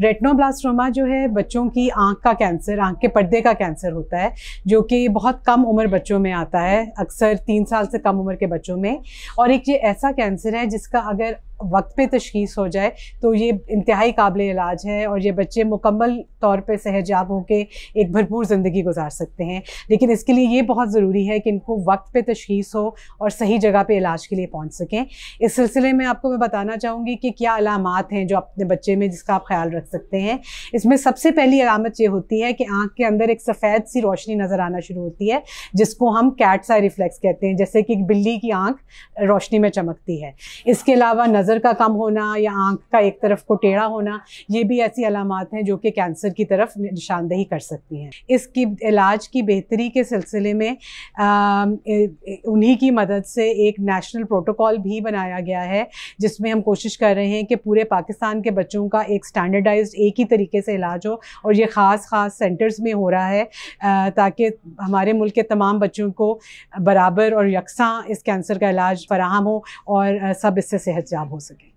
रेटनोब्लास्टोमा जो है बच्चों की आँख का कैंसर आँख के पर्दे का कैंसर होता है जो कि बहुत कम उम्र बच्चों में आता है अक्सर तीन साल से कम उम्र के बच्चों में और एक ये ऐसा कैंसर है जिसका अगर वक्त पे तशीस हो जाए तो ये इंतहाई काबिल इलाज है और ये बच्चे मुकम्मल तौर पर सहजाब होकर एक भरपूर ज़िंदगी गुजार सकते हैं लेकिन इसके लिए ये बहुत ज़रूरी है कि इनको वक्त पे तशीस हो और सही जगह पर इलाज के लिए पहुँच सकें इस सिलसिले में आपको मैं बताना चाहूँगी कि क्या अलामत हैं जो अपने बच्चे में जिसका आप ख्याल रख सकते हैं इसमें सबसे पहली अलामत ये होती है कि आँख के अंदर एक सफ़ेद सी रोशनी नज़र आना शुरू होती है जिसको हम कैट्स आई रिफ्लेक्स कहते हैं जैसे कि बिल्ली की आँख रोशनी में चमकती है इसके अलावा नज़र नज़र का कम होना या आँख का एक तरफ को टेढ़ा होना ये भी ऐसी अलामत हैं जो कि कैंसर की तरफ निशानदेही कर सकती हैं इसकी इलाज की बेहतरी के सिलसिले में उन्हीं की मदद से एक नेशनल प्रोटोकॉल भी बनाया गया है जिसमें हम कोशिश कर रहे हैं कि पूरे पाकिस्तान के बच्चों का एक स्टैंडर्डाइज एक ही तरीके से इलाज हो और ये ख़ास ख़ास सेंटर्स में हो रहा है ताकि हमारे मुल्क के तमाम बच्चों को बराबर और यकसा इस कैंसर का इलाज फराहम हो और सब इससे सेहतयाब हो हो सके